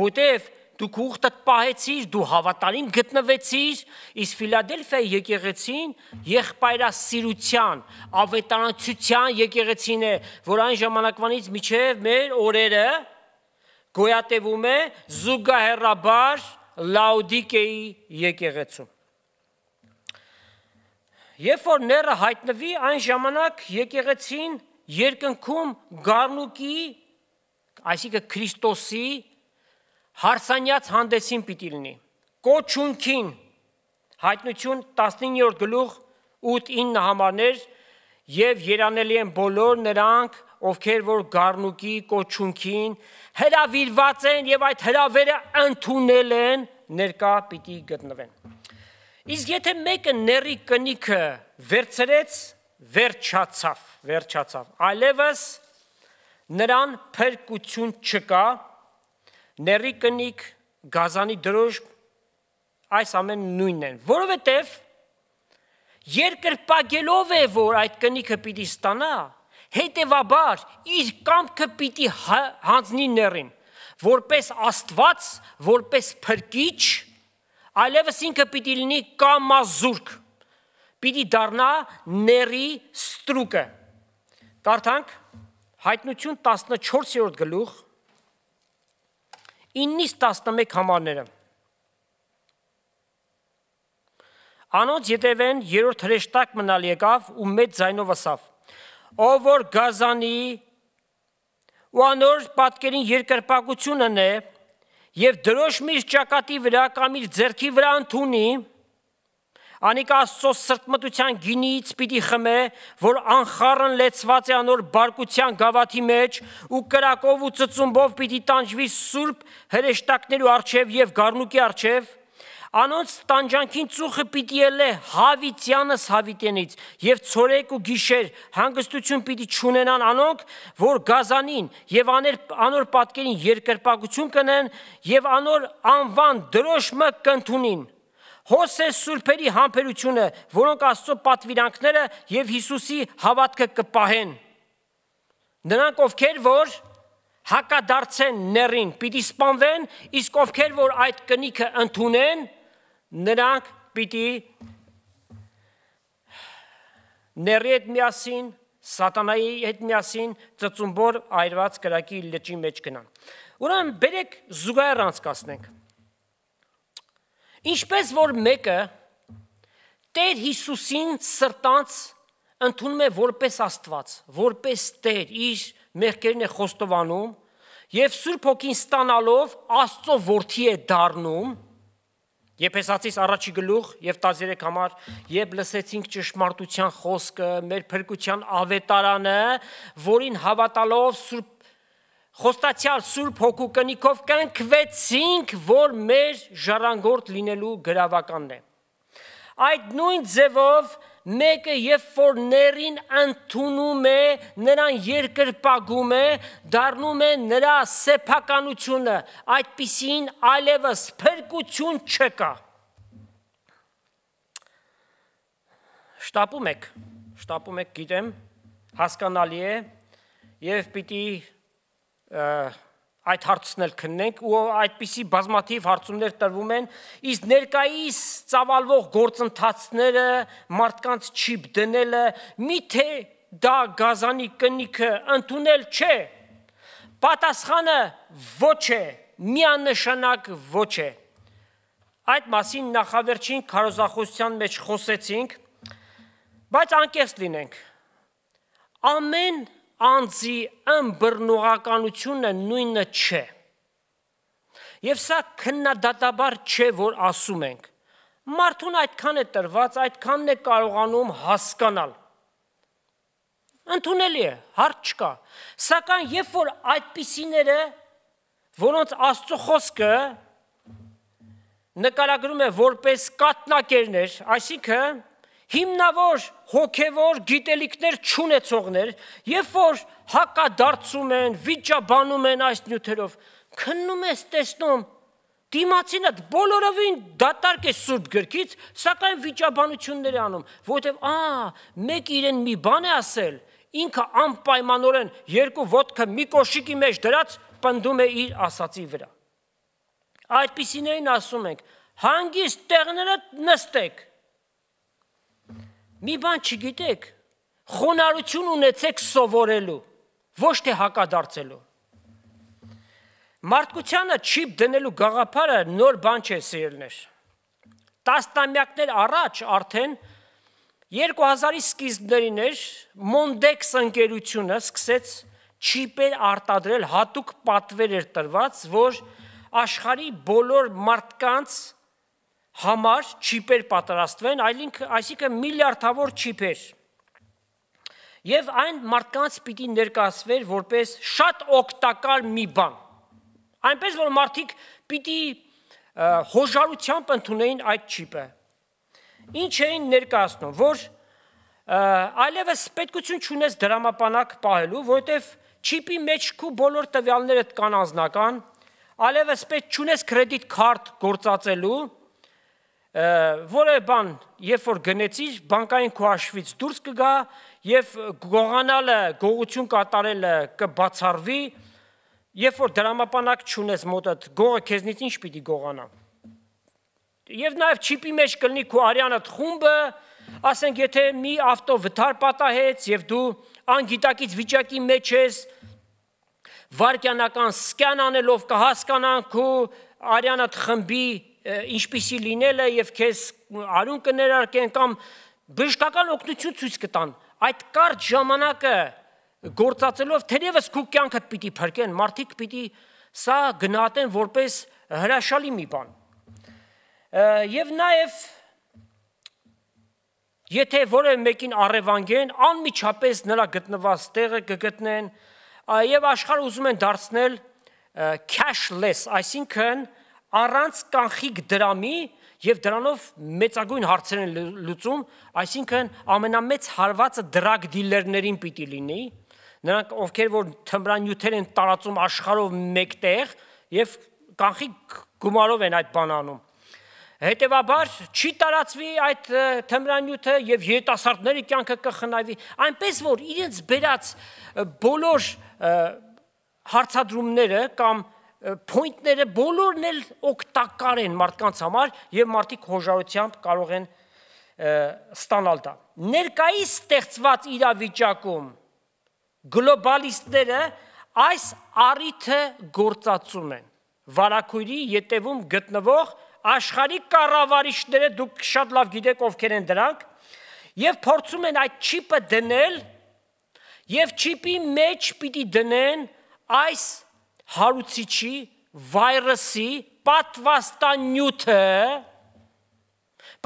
որտեվ դու քուղտդ պահեցիր, դու հավատարիմ գտնվեցիր, իսկ Ֆիլադելֆիայի եկեղեցին եղբայրասիրության, ավետարանցության եկեղեցին է, որ այն ժամանակվանից միջև մեր օրերը գոյատևում է զուգահեռաբար Լաուդիկեի եկեղեցում։ Երբ որ ները հայտնվի այն ժամանակ եկեղեցին երկնքում Գառնուկի, այսինքն Քրիստոսի հարսանյաց հանդեսին պիտի լինի։ Կոչունքին հայտնություն 19-րդ գլուխ 8-9 համարներ եւ երանելի են բոլոր նրանք, ովքեր որ Գառնուկի կոչունքին հրավիրված են եւ այդ հրավերը ընդունել են, ներկա պիտի գտնվեն։ Իսկ եթե մեկը ների կնիքը վերցրեց, վերջացավ, վերջացավ։ Այլևս նրան փրկություն չկա։ Ների կնիք, գազանի դրոշ այս ամեն նույնն են, որովհետև երկրպագելով է, որ այդ կնիքը պիտի ստանա, Հետևաբար իր կամքը պիտի հա- հանձնի ներին, որպես Աստված, որպես փրկիչ, այլևս ինքը պիտի լինի կամազուրկ։ Պիտի դառնա ների ստրուկը։ Կարդանք Հայտնություն 14-րդ գլուխ 9-ից 11 համարները։ Անոց յետևեն երրորդ հրեշտակ մնալ եկավ ու մեծ ձայնով ասավ ով որ գազանի ու անոր պատկերին երկրպագությունն է եւ դրոշ միշտ ճակատի վրա կամ իր ձեռքի վրա ընդունի Անիկ Աստծո սրտմտության գինից պիտի խմե, որ անխառն լեցված է անոր բարկության գավաթի մեջ ու կրակով ու ծծումբով պիտի տանջվի սուրբ հրեշտակներու արչև եւ գառնուկի արչև, արչև Անոնց տանջանքին ծուխը պիտի ելե հավիտյանս հավիտենից եւ ցորեկ ու գիշեր հանգստություն պիտի ճունենան անոնք, որ գազանին եւ աներ անոր պատկերին երկրպագություն կնեն եւ անոր անվան դրոշմը կընդունին։ Հոսե սուրբերի համբերությունը, որոնք Աստծո պատվիրանքները եւ Հիսուսի հավատքը կպահեն։ Նրանք ովքեր որ հակադարձեն ներին, պիտի սպանվեն, իսկ ովքեր որ այդ կնիքը ընդունեն, Նրանք պիտի ների հետ միասին, սատանայի հետ միասին ծծումբոր այրված կրակի լճի մեջ գնան։ Ուրեմն բերեք զուգահեռ անցկացնենք։ Ինչպես որ մեկը Տեր Հիսուսին սրտանց ընդունում է որպես Աստված, որպես Տեր, իր մեղքերն է խոստովանում եւ Սուրբ Հոգին ստանալով Աստծո որդի է դառնում, Եփեսացիս առաջի գլուխ եւ 13 համար, երբ լսեցինք ճշմարտության խոսքը, մեր փրկության ավետարանը, որին հավատալով Սուրբ Խոստացյալ Սուրբ Հոգու կնիքով կնքվեցինք, որ մեր ժառանգորդ լինելու գրավականն է։ Այդ նույն ձևով Մեկը երբ որ ներին ընդունում է, նրան երկրպագում է, դառնում է նրա սեփականությունը, այդտիսին այլևս փրկություն չկա։ Շտապում եք, շտապում եք, գիտեմ, հասկանալի է, եւ պիտի և, այդ հարցն էլ քննենք ու այդպիսի բազմաթիվ հարցումներ տրվում են իսկ ներկայիս ծավալվող գործընթացները մարդկանց չիպ դնելը միթե դա գազանի կնիքը ընդունել չէ պատասխանը ոչ է միանշանակ ոչ է այդ մասին նախավերջին քարոզախոսության մեջ խոսեցինք բայց անկեղծ լինենք ամեն անձի ըմբռնողականությունը նույնը չէ։ Եվ սա քննադատաբար չէ, որ ասում ենք։ Մարդուն այդքան է տրված, այդքանն է կարողանում հասկանալ։ Ընթունելի է, հարց չկա։ Սակայն երբ որ այդպիսիները, որոնց Աստծո խոսքը նկարագրում է որպես կատնակերներ, այսինքն հիմնավոր հոգևոր գիտելիքներ չունեցողներ, երբ որ հակադարձում են, վիճաբանում են այս նյութերով, քննում ես տեսնում դիմացինը բոլորովին դատարկ է սուրբ գրքից, սակայն վիճաբանություններ է անում, որովհետև ա, մեկ իրեն մի բան է ասել, ինքը անպայմանորեն երկու ոտքը մի կոշիկի մեջ դրած պնդում է իր ասացի վրա։ Այդպիսիներին ասում ենք, հանգիստ տեղները նստեք, մի բան չգիտեք, խոնարհություն ունեցեք սովորելու, ոչ թե հակադարձելու։ Մարդկությանը չիպ դնելու գաղափարը նոր բան չէ սիրելներ։ Տասնամյակներ առաջ արդեն 2000-ի սկիզբներին էր Mondex ընկերությունը սկսեց չիպեր արտադրել, հատուկ պատվեր էր տրված, որ աշխարի բոլոր մարդկանց համար չիպեր պատրաստվեն, այլ ինքը, այսինքն միլիարդավոր չիպեր։ Եվ այն մարդկանց պիտի ներկայացվեր որպես շատ օգտակար մի բան։ Այնպես որ մարդիկ պիտի հոժարությամբ ընդունեին այդ չիպը։ Ինչ էին ներկայացնում, որ այլևս պետքություն չունես դրամապանակ պահելու, որովհետև չիպի մեջ քու բոլոր տվյալներդ կան անznական, այլևս պետք չունես կրեդիտ քարտ գործածելու, որը բան, երբ որ գնեցիր, բանկային քո հաշվից դուրս կգա եւ գողանալը, գողություն կատարելը կբացառվի, երբ որ դրամապանակ չունես մոտդ, գողը քեզնից ինչ պիտի գողանա։ Եվ նաեւ չիպի մեջ կլնի քո արյանդ խումբը, ասենք եթե մի ավտո վթար պատահեց եւ դու անգիտակից վիճակի մեջ ես, վարքյանական սկան անելով կհասկանան քո արյանդ խմբի ինչպիսի լինելը եւ քեզ արուն կներարկեն կամ բժշկական օգնություն ցույց կտան այդ կարճ ժամանակը գործածելով թերևս քո կյանքը պիտի փրկեն մարդիկ պիտի սա գնահատեն որպես հրաշալի մի բան եւ նաեւ եթե որևէ մեկին առևանգեն անմիջապես նրա գտնված տեղը կգտնեն եւ աշխարհը ուզում են դարձնել cashless այսինքն առանց կանխիկ դրամի եւ դրանով մեծագույն հարցեր են լուծում, այսինքն ամենամեծ հարվածը դրագ դիլերներին պիտի լինի, նրանք ովքեր որ թմրանյութեր են տարածում աշխարհով մեկտեղ եւ կանխիկ գումարով են այդ բան անում։ Հետևաբար չի տարածվի այդ թմրանյութը եւ երիտասարդների կյանքը կխնայվի, այնպես որ իրենց բերած բոլոր հարցադրումները կամ և, point-ները բոլորն էլ օգտակար են մարդկանց համար եւ մարդիկ հոժարությամբ կարող են ստանալ դա։ Ներկայիս ստեղծված իրավիճակում գլոբալիստները այս առիթը գործածում են։ Վարակույրի յետևում գտնվող աշխարհի կառավարիչները դուք շատ լավ գիտեք ովքեր են դրանք եւ փորձում են այդ չիպը դնել եւ չիպի մեջ պիտի դնեն այս հարուցիչի վայրսի պատվաստանյութը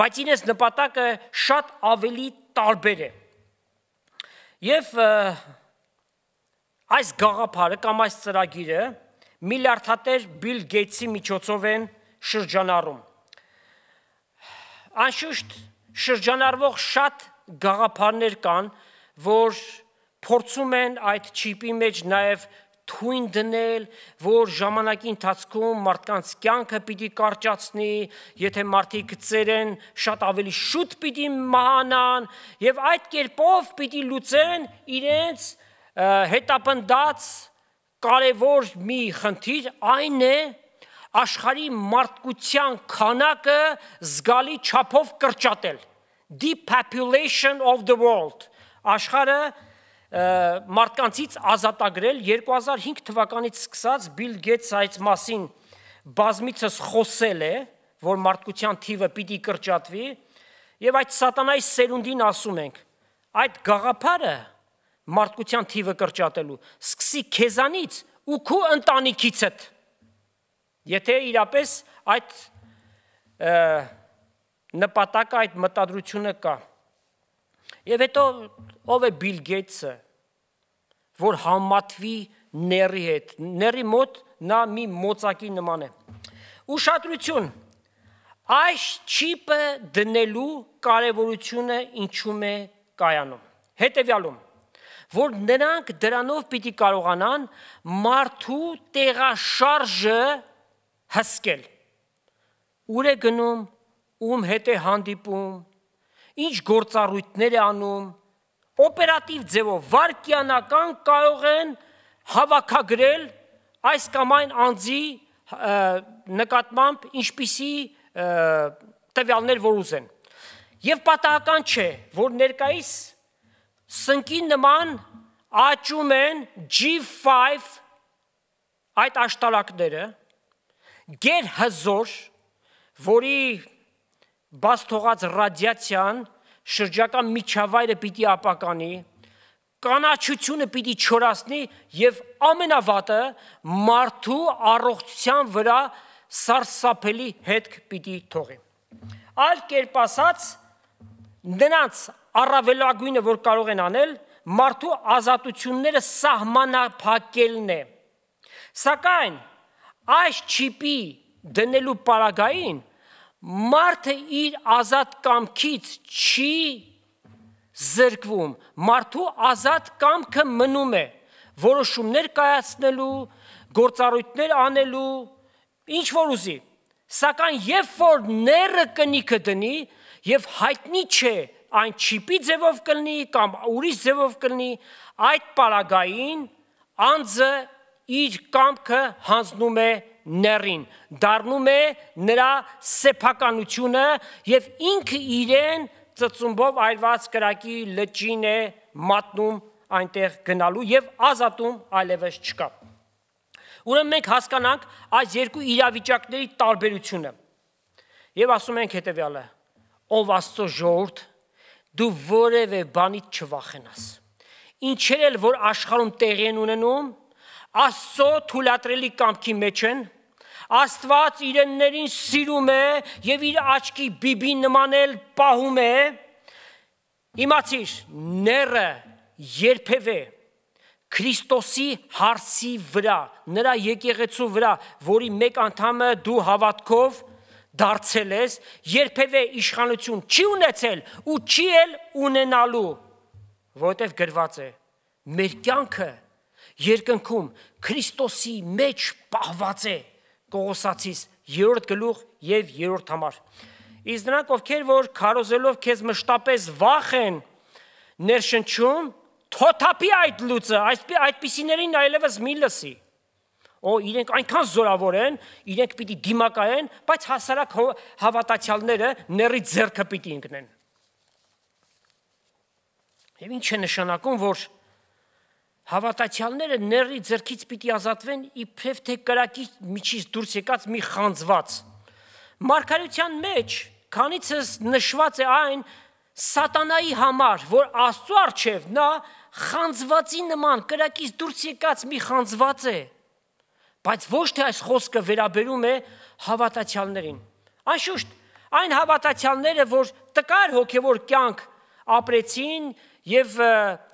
բայց ինձ նպատակը շատ ավելի տարբեր է եւ այս գաղափարը կամ այս ծրագիրը միլիարդատեր Բիլ Գեյթսի միջոցով են շրջանառում անշուշտ շրջանառվող շատ գաղափարներ կան որ փորձում են այդ չիպի մեջ նաև թույն դնել, որ ժամանակի ընթացքում մարդկանց կյանքը պիտի կարճացնի, եթե մարդիկ ծերեն, շատ ավելի շուտ պիտի մահանան եւ այդ կերպով պիտի լուծեն իրենց հետապնդած կարևոր մի խնդիր, այն է աշխարհի մարդկության քանակը զգալի չափով կրճատել depopulation of the world աշխարհը մարդկանցից ազատագրել 2005 թվականից սկսած Bill Gates այս մասին բազմիցս խոսել է, որ մարդկության թիվը պիտի կրճատվի, եւ այդ սատանայի սերունդին ասում ենք, այդ գաղափարը մարդկության թիվը կրճատելու սկսի քեզանից ու քո ընտանիքիցդ։ Եթե իրապես այդ նպատակը այդ մտադրությունը կա, Եվ հետո ով է Բիլ Գեյթսը, որ համատվի ների հետ։ Ների մոտ նա մի մոծակի նման է։ Ուշադրություն։ Այս չիպը դնելու կարևորությունը ինչում է կայանում։ Հետևյալում, որ նրանք դրանով պիտի կարողանան մարդու տեղաշարժը հսկել։ Ուր է գնում, ում հետ է հանդիպում, ինչ գործառույթներ է անում, օպերատիվ ձևով վարկյանական կարող են հավաքագրել այս կամ այն անձի նկատմամբ ինչպիսի տվյալներ որ ուզեն։ Եվ պատահական չէ, որ ներկայիս սնկի նման աճում են G5 այդ աշտարակները, գեր հզոր, որի բաց թողած ռադիացիան շրջակա միջավայրը պիտի ապականի, կանաչությունը պիտի չորացնի եւ ամենավատը մարդու առողջության վրա սարսափելի հետք պիտի թողի։ Այլ կերպ ասած, նրանց առավելագույնը, որ կարող են անել, մարդու ազատությունները սահմանափակելն է։ Սակայն այս չիպի դնելու պարագային Մարդը իր ազատ կամքից չի զրկվում։ Մարդու ազատ կամքը մնում է որոշումներ կայացնելու, գործառույթներ անելու, ինչ որ ուզի։ Սակայն երբ որ ները կնիքը դնի եւ հայտնի չէ այն չիպի ձևով կլնի կամ ուրիշ ձևով կլնի, այդ պարագային անձը իր կամքը հանձնում է ներին, դառնում է նրա սեփականությունը եւ ինքը իրեն ծծումբով այրված կրակի լճին է մատնում այնտեղ գնալու եւ ազատում այլևս չկա։ Ուրեմն մենք հասկանանք այս երկու իրավիճակների տարբերությունը։ Եվ ասում ենք հետեւյալը. ով Աստծո ժողովուրդ, դու որևէ բանից չվախենաս։ Ինչեր էլ որ աշխարհում տեղի են ունենում, Աստծո թույլատրելի կամքի մեջ են։ Աստված իրեններին սիրում է եւ իր աչքի բիբի նմանել պահում է։ Իմացիր, ները երբևէ Քրիստոսի հարսի վրա, նրա եկեղեցու վրա, որի մեկ անդամը դու հավատքով դարձել ես, երբևէ իշխանություն չի ունեցել ու չի էլ ունենալու, որովհետև գրված է. մեր կյանքը երկնքում Քրիստոսի մեջ պահված է Կողոսացիս 3-րդ գլուխ եւ 3-րդ համար։ Իս նրանք ովքեր որ քարոզելով քեզ մշտապես վախ են ներշնչում, թոթափի այդ լույսը, այսպես այդպիսիներին այլևս մի լսի։ Օ, իրենք այնքան զորավոր են, իրենք պիտի դիմակայեն, բայց հասարակ հավատացյալները ների ձեռքը պիտի ընկնեն։ Եվ ինչ է նշանակում, որ հավատացյալները ների ձեռքից պիտի ազատվեն իբրև թե կրակի միջից դուրս եկած մի խանձված։ Մարգարեության մեջ քանիցս նշված է այն սատանայի համար, որ Աստծո արչև նա խանձվածի նման կրակից դուրս եկած մի խանձված է։ Բայց ոչ թե այս խոսքը վերաբերում է հավատացյալներին։ Անշուշտ այն հավատացյալները, որ տկար հոգևոր կյանք ապրեցին եւ և, և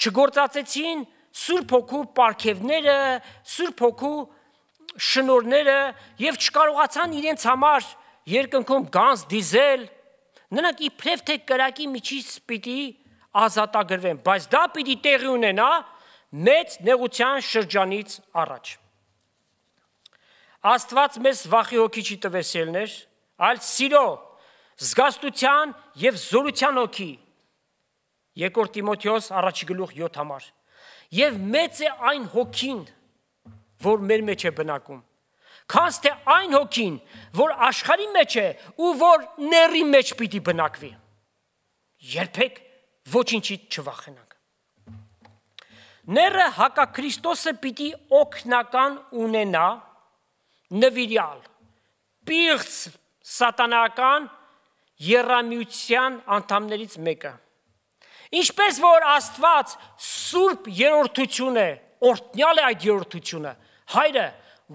չգործածեցին Սուրբ Հոգու պարգևները, Սուրբ Հոգու շնորները եւ չկարողացան իրենց համար երկնքում գանձ դիզել նրանք իբրև թե կրակի միջից պիտի ազատագրվեն բայց դա պիտի տեղի ունենա մեծ նեղության շրջանից առաջ Աստված մեզ վախի հոգի չի տվեսելներ այլ սիրո զգաստության եւ զորության հոգի 2 Տիմոթեոս առաջի գլուխ 7 համար։ Եվ մեծ է այն հոգին, որ մեր մեջ է բնակում։ Քանս թե այն հոգին, որ աշխարհի մեջ է ու որ ների մեջ պիտի բնակվի։ Երբեք ոչինչից չվախենանք։ Ները հակակրիստոսը պիտի օքնական ունենա նվիրյալ պիղծ սատանական երամիության անդամներից մեկը Ինչպես որ Աստված սուրբ երրորդություն է, օրտնյալ է այդ երրորդությունը։ Հայրը,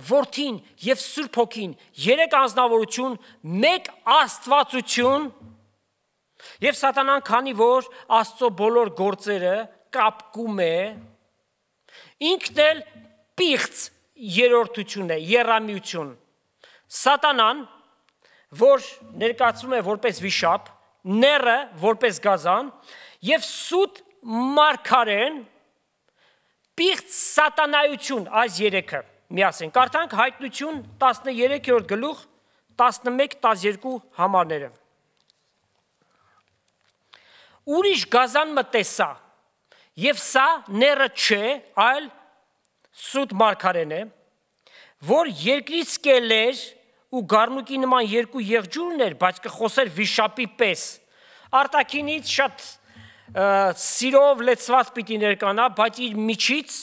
Որդին եւ Սուրբ Հոգին երեք անznավորություն, մեկ Աստվածություն եւ Սատանան, քանի որ Աստծո բոլոր գործերը կապկում է, ինքն էլ պիղծ երրորդություն է, երամիություն։ Սատանան, որ ներկայացվում է որպես վիշապ, ները որպես գազան, եւ սուտ մարգարեն պիղծ սատանայություն այս երեքը միասին կարդանք հայտնություն 13-րդ գլուխ 11-12 համարները ուրիշ գազան մտեսա եւ սա ները չէ այլ սուտ մարգարեն է որ երկրից կելեր ու գառնուկի նման երկու եղջյուրներ բայց կխոսեր վիշապի պես արտակինից շատ սիրով լեցված պիտի ներկանա, բայց իր միջից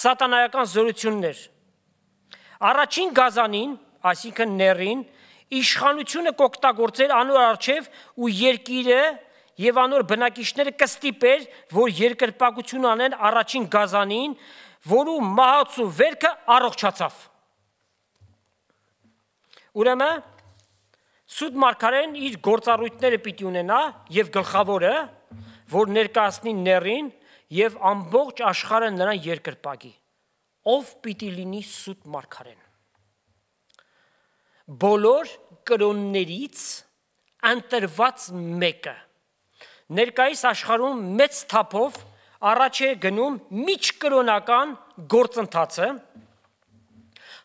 սատանայական զորություններ։ Առաջին գազանին, այսինքն ներին, իշխանությունը կօգտագործեր անոր արչև ու երկիրը եւ անոր բնակիչները կստիպեր, որ երկրպագություն անեն առաջին գազանին, որու մահացու վերքը առողջացավ։ Ուրեմն Սուտ Մարգարեն իր գործառույթները պիտի ունենա եւ գլխավորը որ ներկայացնի ներին եւ ամբողջ աշխարհը նրան երկրպագի։ Ով պիտի լինի սուտ մարգարեն։ Բոլոր կրոններից ընտրված մեկը։ Ներկայիս աշխարհում մեծ թափով առաջ է գնում միջկրոնական գործընթացը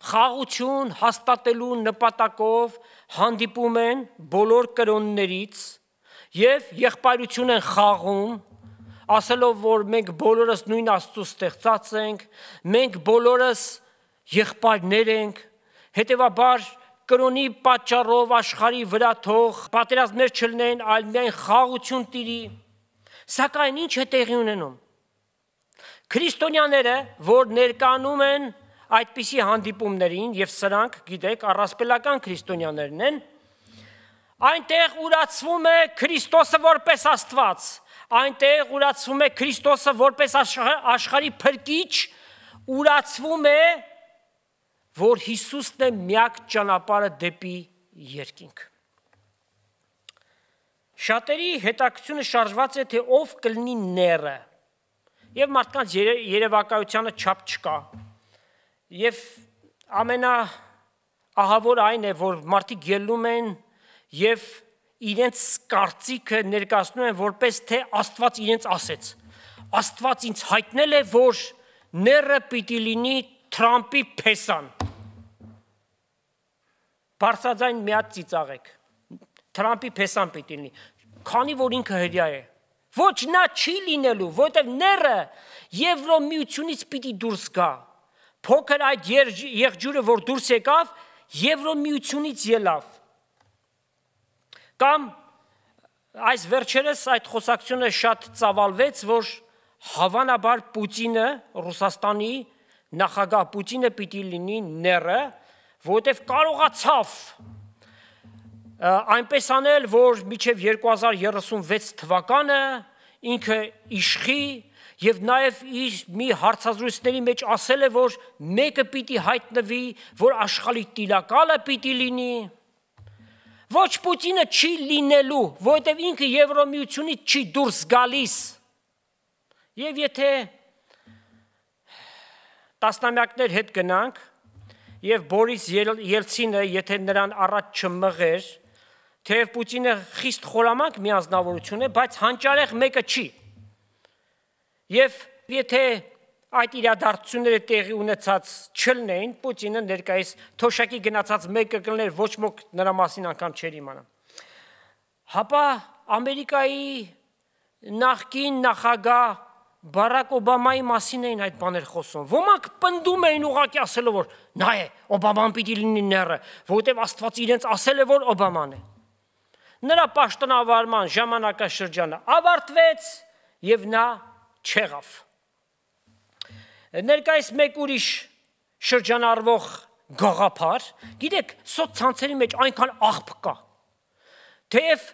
խաղություն հաստատելու նպատակով հանդիպում են բոլոր կրոններից եւ եղբայրություն են խաղում, ասելով որ մենք բոլորս նույն Աստծո ստեղծած ենք, մենք բոլորս եղբայրներ ենք, հետեւաբար կրոնի պատճառով աշխարի վրա թող պատերազմներ չլինեն, այլ միայն խաղություն տիրի։ Սակայն ինչ է տեղի ունենում։ Քրիստոնյաները, որ ներկանում են այդպիսի հանդիպումներին եւ սրանք, գիտեք, առասպելական քրիստոնյաներն են, են Այնտեղ ուրացվում է Քրիստոսը որպես Աստված, այնտեղ ուրացվում է Քրիստոսը որպես աշխարհի փրկիչ, ուրացվում է որ Հիսուսն է միակ ճանապարհը դեպի երկինք։ Շատերի հետաքրությունը շարժված է թե ով կլինի ները։ Եվ մարդկանց եր, երևակայությանը չափ չկա։ Եվ ամենա ահավոր այն է, որ մարդիկ ելնում են եւ իրենց կարծիքը ներկայացնում են որպես թե Աստված իրենց ասեց։ Աստված ինձ հայտնել է, որ ները պիտի լինի Թրամպի փեսան։ Բարձրաձայն մի հատ ծիծաղեք։ Թրամպի փեսան պիտի լինի, քանի որ ինքը հրյա է։ Ոչ նա չի լինելու, որտեղ ները Եվրոմիությունից պիտի դուրս գա։ Փոքր այդ եղջյուրը, որ դուրս եկավ, Եվրոմիությունից ելավ կամ այս վերջերս այդ խոսակցությունը շատ ծավալվեց, որ հավանաբար Պուտինը, Ռուսաստանի նախագահ Պուտինը պիտի լինի ները, որովհետև կարողացավ այնպես անել, որ մինչև 2036 թվականը ինքը իշխի եւ նաեւ իր մի հարցազրույցների մեջ ասել է, որ մեկը պիտի հայտնվի, որ աշխալհի տիրակալը պիտի լինի, Ոչ Պուտինը չի լինելու, որովհետև ինքը Եվրոմիությունից չի դուրս գալիս։ Եվ եթե տասնամյակներ հետ գնանք, եւ Բորիս Ելցինը, եթե նրան առաջ չմղեր, թեև Պուտինը խիստ խորամանկ միանձնավորություն է, բայց հանճարեղ մեկը չի։ Եվ եթե այդ իրադարձությունները տեղի ունեցած չլնեին, Պուտինը ներկայիս թոշակի գնացած մեկը կլներ, ոչ մոք նրա մասին անգամ չեր իմանա։ Հապա Ամերիկայի նախկին նախագահ Բարակ Օբամայի մասին էին այդ բաներ խոսում։ Ոմանք պնդում էին ուղակի ասելով որ նա է Օբաման պիտի լինի ները, որովհետև Աստված իրենց ասել է որ Օբաման է։ Նրա պաշտոնավարման ժամանակաշրջանը ավարտվեց եւ նա չեղավ ներկայիս մեկ ուրիշ շրջանառվող գաղափար, գիտեք, սոցցանցերի մեջ այնքան աղբ կա։ Թեև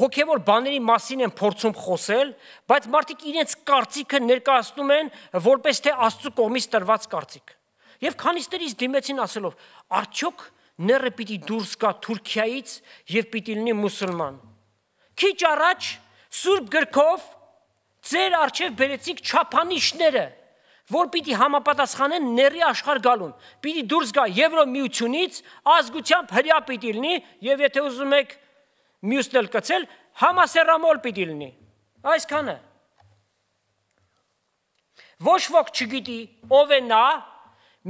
հոգևոր բաների մասին են փորձում խոսել, բայց մարդիկ իրենց կարծիքը ներկայացնում են որպես թե Աստծո կողմից տրված կարծիք։ Եվ քանիստերից դիմեցին ասելով. «Արդյոք ները պիտի դուրս գա Թուրքիայից եւ պիտի լինի մուսուլման»։ Քիչ առաջ Սուրբ գրքով ձեր արչեւ բերեցիք չափանիշները որ պիտի համապատասխանեն ների աշխարհ գալուն։ Պիտի դուրս գա Եվրոմիությունից, ազգությամբ հрья պիտի լինի եւ եթե ուզում եք մյուսն էլ կցել, համասերամոլ պիտի լինի։ Այսքանը։ Ոչ ոք չգիտի ով է նա,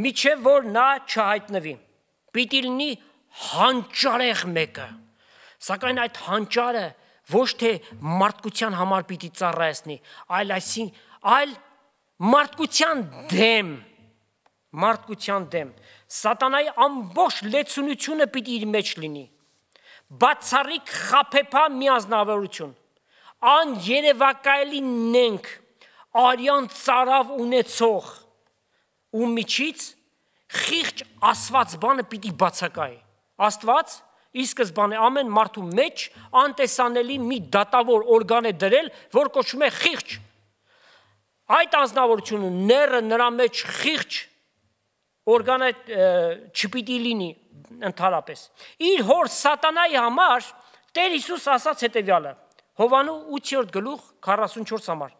միջև որ նա չհայտնվի։ Պիտի լինի հանճարեղ մեկը։ Սակայն այդ հանճարը ոչ թե մարդկության համար պիտի ծառայեսնի, այլ այսին, այլ մարդկության դեմ մարդկության դեմ սատանայի ամբողջ լեցունությունը պիտի իր մեջ լինի բացառիկ խափեփա միազնավորություն ան երևակայելի նենք արյան цаրավ ունեցող ու միջից խիղճ աստված բանը պիտի բացակայ աստված ի սկզբանե ամեն մարդու մեջ անտեսանելի մի դատավոր օրգան է դրել որ կոչվում է խիղճ այդ անznավորությունը ները նրա մեջ խիղճ օրգանը չպիտի լինի ընդհանրապես։ Իր հոր սատանայի համար Տեր Հիսուս ասաց հետևյալը. Հովանու 8-րդ գլուխ 44 համար։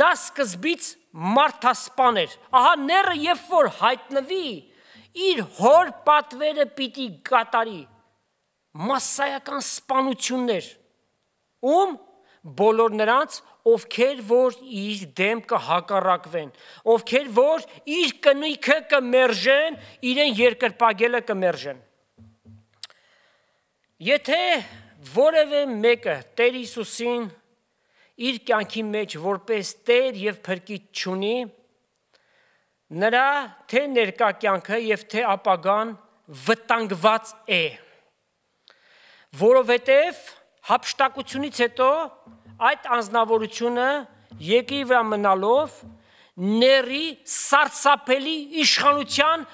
Նա սկզբից մարդասպան էր։ Ահա ները երբ որ հայտնվի, իր հոր պատվերը պիտի կատարի massայական սպանություններ ում բոլոր նրանց ովքեր որ իր դեմ կհակառակվեն, ովքեր որ իր կնույքը կմերժեն, իրեն երկրպագելը կմերժեն։ Եթե որևէ մեկը Տեր Հիսուսին իր կյանքի մեջ որպես Տեր եւ Փրկիչ չունի, նրա թե ներկա կյանքը եւ թե ապագան վտանգված է։ Որովհետեւ հապշտակությունից հետո այդ անznավորությունը եկի վրա մնալով ների սարսափելի իշխանության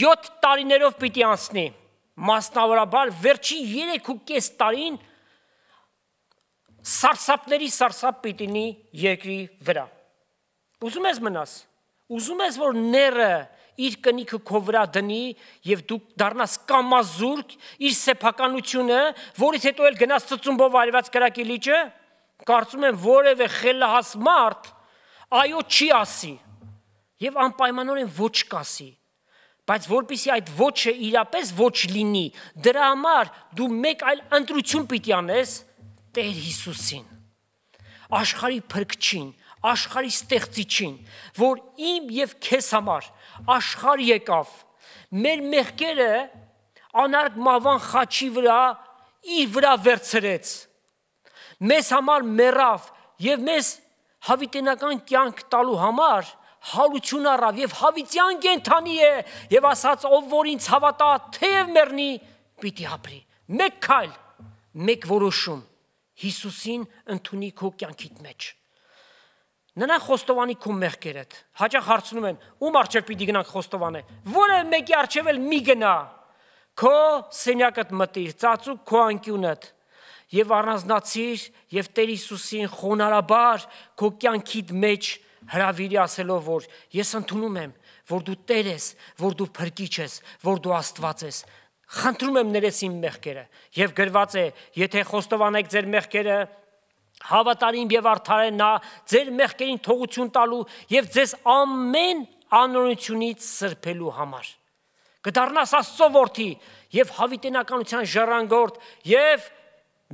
7 տարիներով պիտի անցնի։ Մասնավորաբար վերջին 3.5 տարին սարսափների սարսափ պիտի լինի երկրի վրա։ Ուզում ես մնաս։ Ուզում ես որ ները իր կնիքը քո վրա դնի եւ դու դառնաս կամազուրկ իր սեփականությունը, որից հետո էլ գնաս ծծումբով արված կրակի լիճը, կարծում եմ որևէ խելահաս մարդ այո չի ասի եւ անպայմանորեն ոչ կասի բայց որpիսի այդ ոչը իրապես ոչ լինի դրա համար դու մեկ այլ ընտրություն պիտի անես Տեր Հիսուսին աշխարհի փրկչին աշխարհի ստեղծիչին որ իմ եւ քեզ համար աշխարհ եկավ մեր մեղքերը անարգ մավան խաչի վրա իր վրա վերցրեց մեզ համար մեռավ եւ մեզ հավիտենական կյանք տալու համար հալություն առավ եւ հավիտյան կենթանի է եւ ասաց ով որ ինձ հավատա թեև մեռնի պիտի ապրի մեկ քայլ մեկ որոշում Հիսուսին ընդունի քո կյանքիդ մեջ Նրա խոստովանի քո մեղքերդ հաճախ հարցնում են ում արջև պիտի գնանք խոստովանե որը մեկի արջև էլ մի գնա քո սենյակդ մտիր ծածուկ քո անկյունդ եւ առանձնացիր եւ Տեր Հիսուսին խոնարհաբար քո կյանքիդ մեջ հրավիրի ասելով որ ես ընդունում եմ որ դու Տեր ես, որ դու Փրկիչ ես, որ դու Աստված ես։ Խնդրում եմ ներես իմ մեղքերը եւ գրված է եթե խոստովանեք ձեր մեղքերը հավատարիմ եւ արդարեն նա ձեր մեղքերին թողություն տալու եւ ձեզ ամեն անօրինությունից սրբելու համար կդառնաս Աստծո որդի եւ հավիտենականության ժառանգորդ եւ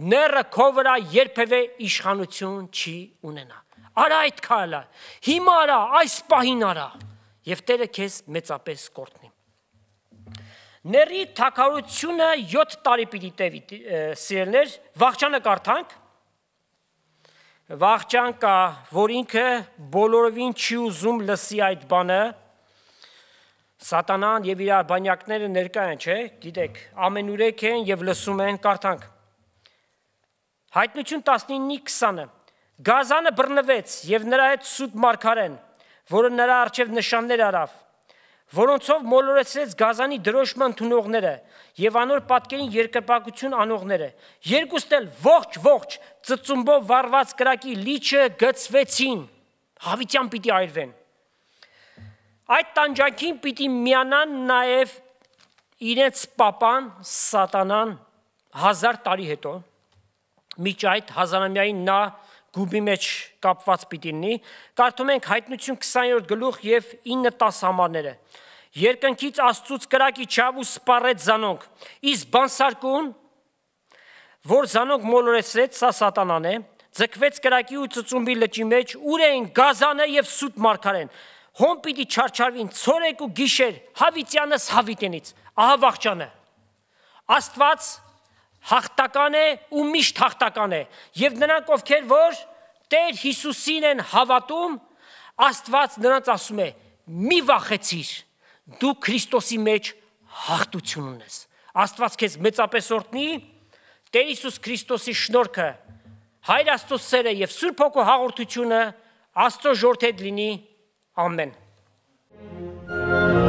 ները քո վրա երբևէ իշխանություն չի ունենա։ Արա այդ քայլը։ Հիմա արա, այս պահին արա, եւ Տերը քեզ մեծապես կորտնի։ Ների թակարությունը 7 տարի պիտի տևի սիրելներ, վաղճանը կարդանք։ Վաղճան կա, որ ինքը բոլորովին չի ուզում լսի այդ բանը, Սատանան եւ իր արբանյակները ներկա են, չէ՞։ Գիտեք, ամենուրեք են եւ լսում են, կարդանք։ Հայտնություն 19-ի 20-ը։ Գազանը բռնվեց եւ նրա հետ Սուտ Մարգարեն, որը նրա արջև նշաններ արավ, որոնցով մոլորեցրեց Գազանի դրոշման թունողները եւ անոր պատկերին երկրպագություն անողները։ Երկուստ էլ ողջ ողջ ծծումբով վառված կրակի լիճը գծվեցին։ Հավիտյան պիտի այրվեն։ Այդ տանջանքին պիտի միանան նաև իրենց պապան սատանան 1000 տարի հետո միջ այդ հազարամյային նա գուբի մեջ կապված պիտի լինի։ Կարդում ենք հայտնություն 20-րդ գլուխ եւ 9-10 համարները։ Երկնքից Աստծուց կրակի չավ ու սպառեց զանոնք։ Իս բանսարկուն, որ զանոնք մոլորեցրեց, սա սատանան է, ձգվեց կրակի ու ծծումբի լճի մեջ, ուր էին գազանը եւ սուտ մարգարեն։ Հոն պիտի չարչարվին ցորեկ ու գիշեր, հավիտյանս հավիտենից։ Ահա վաղճանը։ Աստված հաղթական է ու միշտ հաղթական է։ Եվ նրանք ովքեր որ Տեր Հիսուսին են հավատում, Աստված նրանց ասում է. «Մի վախեցիր, դու Քրիստոսի մեջ հաղթություն ունես»։ Աստված քեզ մեծապես օրհնի, Տեր Հիսուս Քրիստոսի շնորհքը, Հայր Աստծո սերը եւ Սուրբ Հոգու հաղորդությունը Աստծո ժողովրդ հետ լինի։ Ամեն։ Thank you